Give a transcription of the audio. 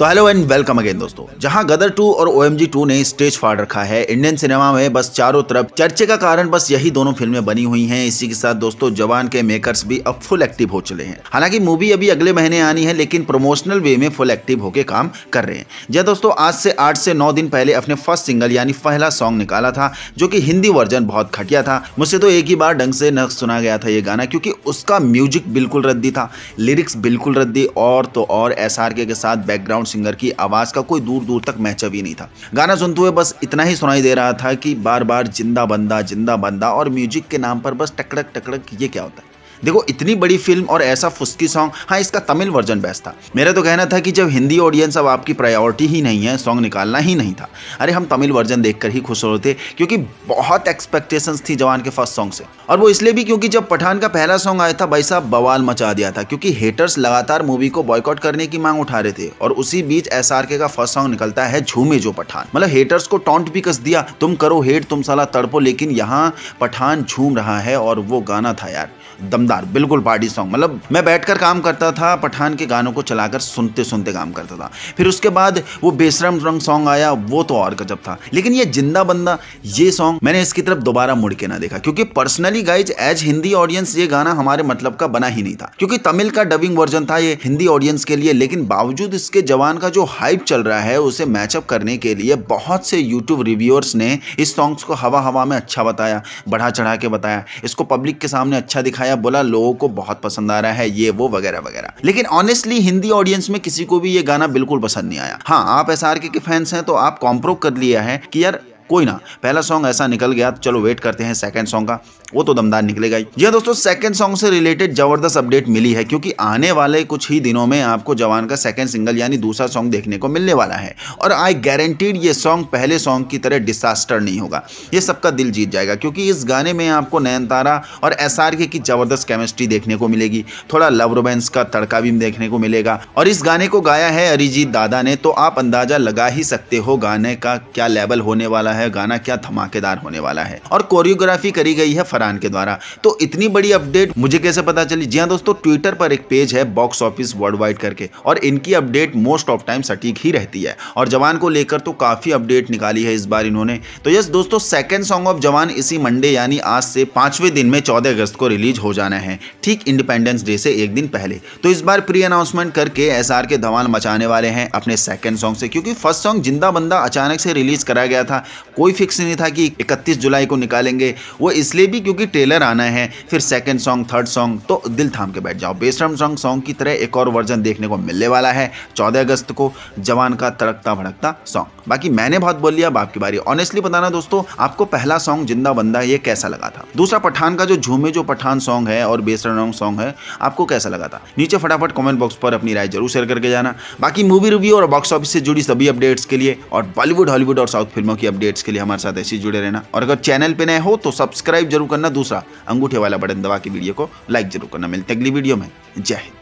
तो hello and welcome again दोस्तों जहां गदर 2 और ओ 2 ने स्टेज फाड़ रखा है इंडियन सिनेमा में बस चारों तरफ चर्चे का कारण बस यही दोनों फिल्में बनी हुई हैं इसी के साथ दोस्तों जवान के मेकर्स भी अब फुल एक्टिव हो चले हैं हालांकि मूवी अभी अगले महीने आनी है लेकिन प्रमोशनल वे में फुल एक्टिव होकर काम कर रहे हैं जय दोस्तों आज से आठ से नौ दिन पहले अपने फर्स्ट सिंगल यानी पहला सॉन्ग निकाला था जो की हिंदी वर्जन बहुत घटिया था मुझसे तो एक ही बार ढंग से न सुना गया था ये गाना क्योंकि उसका म्यूजिक बिल्कुल रद्दी था लिरिक्स बिल्कुल रद्दी और तो और एस के साथ बैकग्राउंड सिंगर की आवाज़ का कोई दूर दूर तक मैचअप ही नहीं था गाना सुनते हुए बस इतना ही सुनाई दे रहा था कि बार बार जिंदा बंदा जिंदा बंदा और म्यूजिक के नाम पर बस टकड़क टकड़क ये क्या होता है देखो इतनी बड़ी फिल्म और ऐसा फुस्की सॉन्ग हाँ इसका तमिल वर्जन बेस्ट था मेरा तो कहना था कि जब हिंदी ऑडियंस अब आपकी प्रायोरिटी ही नहीं है सॉन्ग निकालना ही नहीं था अरे हम तमिल वर्जन देखकर ही खुश थे क्योंकि बहुत एक्सपेक्टेशन थी जवान के फर्स्ट सॉन्ग से और वो इसलिए भी क्योंकि जब पठान का पहला सॉन्ग आया था भाई साहब बवाल मचा दिया था क्योंकि हेटर्स लगातार मूवी को बॉयकॉट करने की मांग उठा रहे थे और उसी बीच एस का फर्स्ट सॉन्ग निकलता है झूमे जो पठान मतलब हेटर्स को टॉन्ट भी कस दिया तुम करो हेट तुम साला तड़पो लेकिन यहाँ पठान झूम रहा है और वो गाना था यार दमदम दमदार बिल्कुल पार्टी सॉन्ग मतलब मैं बैठकर काम करता था पठान के गानों को चलाकर सुनते सुनते काम करता था फिर उसके बाद वो बेसरम रंग सॉन्ग आया वो तो और गजब था लेकिन ये जिंदा बंदा ये सॉन्ग मैंने इसकी तरफ दोबारा मुड़ के ना देखा क्योंकि personally guys as Hindi audience ये गाना हमारे मतलब का बना ही नहीं था क्योंकि तमिल का डबिंग वर्जन था ये हिंदी ऑडियंस के लिए लेकिन बावजूद इसके जवान का जो हाइप चल रहा है उसे मैचअप करने के लिए बहुत से यूट्यूब रिव्यूअर्स ने इस सॉन्ग्स को हवा हवा में अच्छा बताया बढ़ा चढ़ा के बताया इसको पब्लिक के सामने अच्छा दिखाया बोला वाला लोगों को बहुत पसंद आ रहा है ये वो वगैरह वगैरह लेकिन ऑनेस्टली हिंदी ऑडियंस में किसी को भी ये गाना बिल्कुल पसंद नहीं आया हाँ आप एस के फैंस हैं तो आप कॉम्प्रो कर लिया है कि यार कोई ना पहला सॉन्ग ऐसा निकल गया तो चलो वेट करते हैं सेकंड सॉन्ग का वो तो दमदार निकलेगा ही यह हाँ दोस्तों सेकंड सॉन्ग से रिलेटेड जबरदस्त अपडेट मिली है क्योंकि आने वाले कुछ ही दिनों में आपको जवान का सेकंड सिंगल यानी दूसरा सॉन्ग देखने को मिलने वाला है और आई गारंटीड ये सॉन्ग पहले सॉन्ग की तरह डिसास्टर नहीं होगा ये सबका दिल जीत जाएगा क्योंकि इस गाने में आपको नयनतारा और एस की जबरदस्त केमिस्ट्री देखने को मिलेगी थोड़ा लव रोमेंस का तड़का भी देखने को मिलेगा और इस गाने को गाया है अरिजीत दादा ने तो आप अंदाजा लगा ही सकते हो गाने का क्या लेवल होने वाला है है गाना क्या धमाकेदार होने वाला है और कोरियोग्राफी करी गई है फरहान के द्वारा तो इतनी बड़ी अपडेट मुझे कैसे पता चली जी हाँ दोस्तों ट्विटर पर एक पेज है बॉक्स ऑफिस वर्ल्ड वाइड करके और इनकी अपडेट मोस्ट ऑफ टाइम सटीक ही रहती है और जवान को लेकर तो काफी अपडेट निकाली है इस बार इन्होंने तो यस दोस्तों सेकेंड सॉन्ग ऑफ जवान इसी मंडे यानी आज से पांचवें दिन में चौदह अगस्त को रिलीज हो जाना है ठीक इंडिपेंडेंस डे से एक दिन पहले तो इस बार प्री अनाउंसमेंट करके एस के धवान मचाने वाले हैं अपने सेकेंड सॉन्ग से क्योंकि फर्स्ट सॉन्ग जिंदा बंदा अचानक से रिलीज कराया गया था कोई फिक्स नहीं था कि 31 जुलाई को निकालेंगे वो इसलिए भी क्योंकि टेलर आना है फिर सेकंड सॉन्ग थर्ड सॉन्ग तो दिल थाम के बैठ जाओ बेसरम सॉन्ग सॉन्ग की तरह एक और वर्जन देखने को मिलने वाला है चौदह अगस्त को जवान का तड़कता भड़कता सॉन्ग बाकी मैंने बहुत बोल लिया बाप की बारी ऑनेस्टली बताना दोस्तों आपको पहला सॉन्ग जिंदा बंदा ये कैसा लगा था दूसरा पठान का जो झूमे जो पठान सॉन्ग है और बेसरम सॉन्ग है आपको कैसा लगा था नीचे फटाफट कॉमेंट बॉक्स पर अपनी राय जरूर शेयर करके जाना बाकी मूवी रिव्यू और बॉक्स ऑफिस से जुड़ी सभी अपडेट्स के लिए और बॉलीवुड हॉलीवुड और साउथ फिल्मों की अपडेट्स अपडेट्स के लिए हमारे साथ ऐसे ही जुड़े रहना और अगर चैनल पर नए हो तो सब्सक्राइब जरूर करना दूसरा अंगूठे वाला बटन दबा के वीडियो को लाइक जरूर करना मिलते अगली वीडियो में जय हिंद